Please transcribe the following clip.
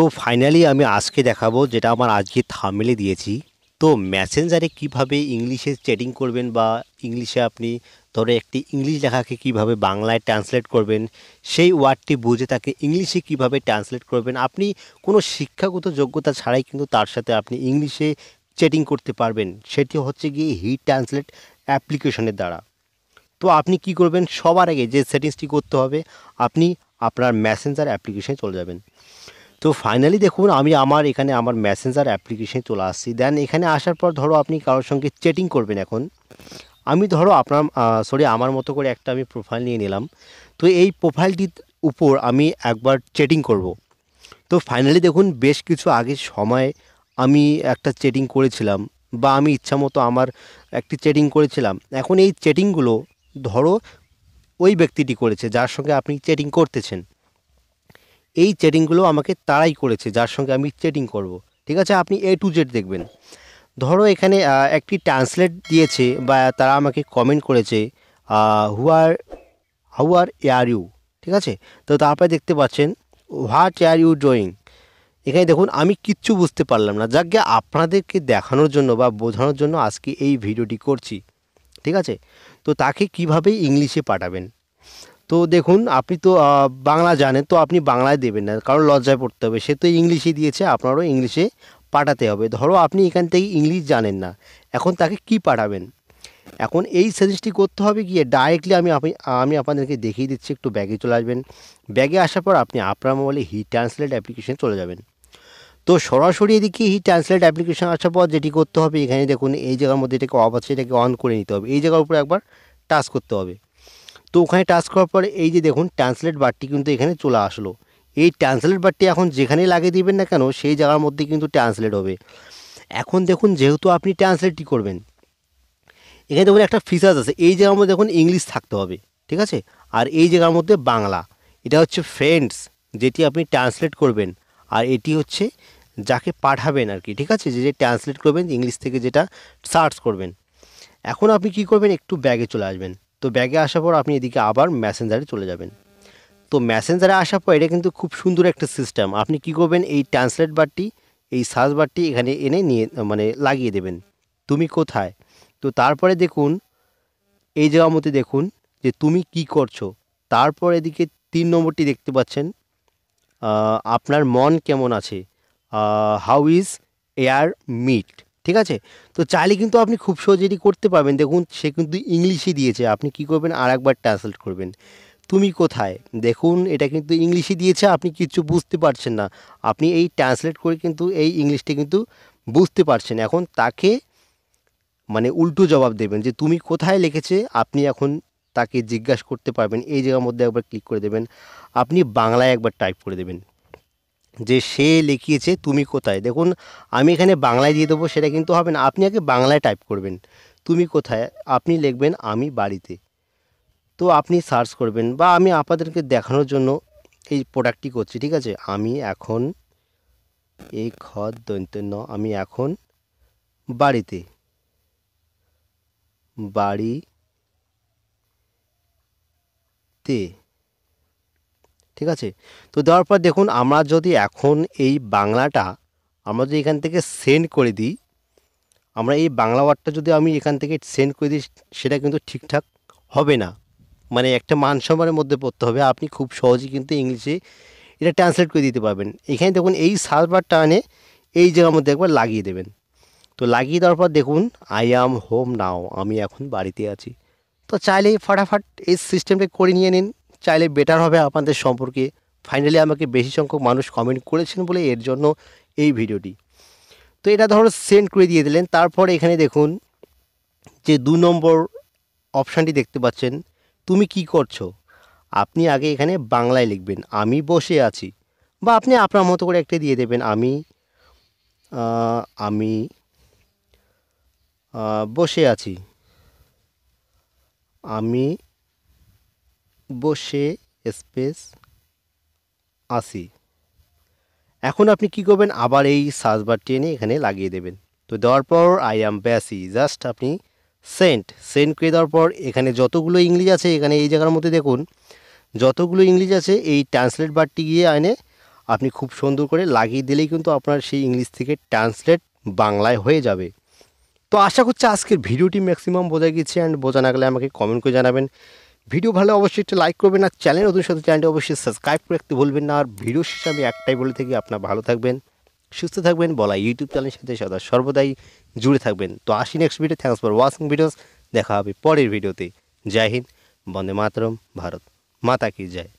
তো ফাইনালি আমি আজকে দেখাবো যেটা আমার আজকে থামেলে দিয়েছি তো ম্যাসেঞ্জারে কিভাবে ইংলিশে চ্যাটিং করবেন বা ইংলিশে আপনি ধরে একটি ইংলিশ লেখাকে কিভাবে বাংলায় ট্রান্সলেট করবেন সেই ওয়ার্ডটি বুঝে তাকে ইংলিশে কিভাবে ট্রান্সলেট করবেন আপনি কোনো শিক্ষাগত যোগ্যতা ছাড়াই কিন্তু তার সাথে আপনি ইংলিশে চ্যাটিং করতে পারবেন সেটি হচ্ছে গিয়ে হি ট্রান্সলেট অ্যাপ্লিকেশনের দ্বারা তো আপনি কি করবেন সবার আগে যে সেটিংসটি করতে হবে আপনি আপনার ম্যাসেঞ্জার অ্যাপ্লিকেশনে চলে যাবেন তো ফাইনালি দেখুন আমি আমার এখানে আমার মেসেঞ্জার অ্যাপ্লিকেশনে চলে আসছি দেন এখানে আসার পর ধরো আপনি কারোর সঙ্গে চেটিং করবেন এখন আমি ধরো আপনার সরি আমার মতো করে একটা আমি প্রোফাইল নিয়ে নিলাম তো এই প্রোফাইলটির উপর আমি একবার চেটিং করব। তো ফাইনালি দেখুন বেশ কিছু আগে সময় আমি একটা চেটিং করেছিলাম বা আমি ইচ্ছা মতো আমার একটি চেটিং করেছিলাম এখন এই চেটিংগুলো ধরো ওই ব্যক্তিটি করেছে যার সঙ্গে আপনি চেটিং করতেছেন এই চেটিংগুলো আমাকে তারাই করেছে যার সঙ্গে আমি চেটিং করব। ঠিক আছে আপনি এ টু জেড দেখবেন ধরো এখানে একটি ট্রান্সলেট দিয়েছে বা তারা আমাকে কমেন্ট করেছে who are how are are you ঠিক আছে তো তারপরে দেখতে পাচ্ছেন হোয়াট এয়ার ইউ ড্রয়িং এখানে দেখুন আমি কিচ্ছু বুঝতে পারলাম না যাকে আপনাদেরকে দেখানোর জন্য বা বোঝানোর জন্য আজকে এই ভিডিওটি করছি ঠিক আছে তো তাকে কিভাবে ইংলিশে পাঠাবেন তো দেখুন আপনি তো বাংলা জানেন তো আপনি বাংলায় দেবেন না কারণ লজ্জায় পড়তে হবে সে তো ইংলিশে দিয়েছে আপনারও ইংলিশে পাঠাতে হবে ধরো আপনি এখান থেকে ইংলিশ জানেন না এখন তাকে কি পাঠাবেন এখন এই সাজেস্টটি করতে হবে গিয়ে ডাইরেক্টলি আমি আমি আপনাদেরকে দেখিয়ে দিচ্ছি একটু ব্যাগে চলে আসবেন ব্যাগে আসার পর আপনি আপনার মোবাইলে হি ট্রান্সলেট অ্যাপ্লিকেশন চলে যাবেন তো সরাসরি এদিকে হি ট্রান্সলেট অ্যাপ্লিকেশান আসার পর যেটি করতে হবে এখানে দেখুন এই জায়গার মধ্যে এটাকে অফ আছে এটাকে অন করে নিতে হবে এই জায়গার উপরে একবার টাচ করতে হবে তো ওখানে টাচ করার পরে এই যে দেখুন ট্রান্সলেট বারটি কিন্তু এখানে চলে আসলো এই ট্রান্সলেট বারটি এখন যেখানে লাগিয়ে দিবেন না কেন সেই জায়গার মধ্যে কিন্তু ট্রান্সলেট হবে এখন দেখুন যেহেতু আপনি ট্রান্সলেটটি করবেন এখানে দেখুন একটা ফিচার্স আছে এই জায়গার মধ্যে দেখুন ইংলিশ থাকতে হবে ঠিক আছে আর এই জায়গার মধ্যে বাংলা এটা হচ্ছে ফ্রেন্ডস যেটি আপনি ট্রান্সলেট করবেন আর এটি হচ্ছে যাকে পাঠাবেন আর কি ঠিক আছে যে যে ট্রান্সলেট করবেন ইংলিশ থেকে যেটা সার্চ করবেন এখন আপনি কি করবেন একটু ব্যাগে চলে আসবেন তো ব্যাগে আসার পর আপনি এদিকে আবার ম্যাসেঞ্জারে চলে যাবেন তো ম্যাসেঞ্জারে আসার পর এটা কিন্তু খুব সুন্দর একটা সিস্টেম আপনি কি করবেন এই ট্রান্সলেট বারটি এই সার্চ বারটি এখানে এনে নিয়ে মানে লাগিয়ে দেবেন তুমি কোথায় তো তারপরে দেখুন এই জায়গা মতে দেখুন যে তুমি কি করছো তারপর এদিকে তিন নম্বরটি দেখতে পাচ্ছেন আপনার মন কেমন আছে হাউ ইজ এয়ার মিট ঠিক আছে তো চাইলে কিন্তু আপনি খুব সহজেই করতে পারবেন দেখুন সে কিন্তু ইংলিশে দিয়েছে আপনি কি করবেন আর একবার ট্রান্সলেট করবেন তুমি কোথায় দেখুন এটা কিন্তু ইংলিশে দিয়েছে আপনি কিছু বুঝতে পারছেন না আপনি এই ট্রান্সলেট করে কিন্তু এই ইংলিশটি কিন্তু বুঝতে পারছেন এখন তাকে মানে উল্টো জবাব দেবেন যে তুমি কোথায় লিখেছে আপনি এখন তাকে জিজ্ঞাসা করতে পারবেন এই জায়গার মধ্যে একবার ক্লিক করে দেবেন আপনি বাংলায় একবার টাইপ করে দেবেন যে সে লিখিয়েছে তুমি কোথায় দেখুন আমি এখানে বাংলায় দিয়ে দেবো সেটা কিন্তু হবে না আপনি আগে বাংলায় টাইপ করবেন তুমি কোথায় আপনি লিখবেন আমি বাড়িতে তো আপনি সার্চ করবেন বা আমি আপনাদেরকে দেখানোর জন্য এই প্রোডাক্টটি করছি ঠিক আছে আমি এখন এই খদ দৈন্ত ন আমি এখন বাড়িতে বাড়িতে ঠিক আছে তো দেওয়ার পর দেখুন আমরা যদি এখন এই বাংলাটা আমরা যদি এখান থেকে সেন্ড করে দিই আমরা এই বাংলা ওয়ার্ডটা যদি আমি এখান থেকে সেন্ড করে দিই সেটা কিন্তু ঠিকঠাক হবে না মানে একটা মানসম্মানের মধ্যে পড়তে হবে আপনি খুব সহজেই কিন্তু ইংলিশে এটা ট্রান্সলেট করে দিতে পারবেন এখানে দেখুন এই সার্ভারটা এনে এই জায়গার মধ্যে একবার লাগিয়ে দেবেন তো লাগিয়ে দেওয়ার পর দেখুন আই অ্যাম হোম নাও আমি এখন বাড়িতে আছি তো চাইলে ফটাফট এই সিস্টেমটা করে নিয়ে নিন চাইলে বেটার হবে আপনাদের সম্পর্কে ফাইনালি আমাকে বেশি সংখ্যক মানুষ কমেন্ট করেছেন বলে এর জন্য এই ভিডিওটি তো এটা ধরো সেন্ড করে দিয়ে দিলেন তারপরে এখানে দেখুন যে দু নম্বর অপশানটি দেখতে পাচ্ছেন তুমি কি করছো আপনি আগে এখানে বাংলায় লিখবেন আমি বসে আছি বা আপনি আপনার মতো করে একটা দিয়ে দেবেন আমি আমি বসে আছি আমি বসে স্পেস আসি এখন আপনি কি করবেন আবার এই সার্চ বারটি এনে এখানে লাগিয়ে দেবেন তো দেওয়ার পর আই অ্যাম ব্যাসি জাস্ট আপনি সেন্ট সেন্ট করে দেওয়ার পর এখানে যতগুলো ইংলিশ আছে এখানে এই জায়গার মধ্যে দেখুন যতগুলো ইংলিশ আছে এই ট্রান্সলেট বারটি গিয়ে এনে আপনি খুব সুন্দর করে লাগিয়ে দিলেই কিন্তু আপনার সেই ইংলিশ থেকে ট্রান্সলেট বাংলায় হয়ে যাবে তো আশা করছি আজকের ভিডিওটি ম্যাক্সিমাম বোঝা গেছে অ্যান্ড বোঝা না গেলে আমাকে কমেন্ট করে জানাবেন ভিডিও ভালো অবশ্যই একটু লাইক করবেন আর চ্যানেল নতুন সাথে চ্যানেলটি অবশ্যই সাবস্ক্রাইব করে রাখতে ভুলবেন না আর ভিডিও শেষে আমি একটাই বলে থাকি আপনার ভালো থাকবেন সুস্থ থাকবেন বলা ইউটিউব চ্যানেলের সাথে সদা সর্বদাই জুড়ে থাকবেন তো আসি next video thanks for watching videos দেখা হবে পরের ভিডিওতে জয় হিন্দ বন্দে মাতরম ভারত মাতা কি জয়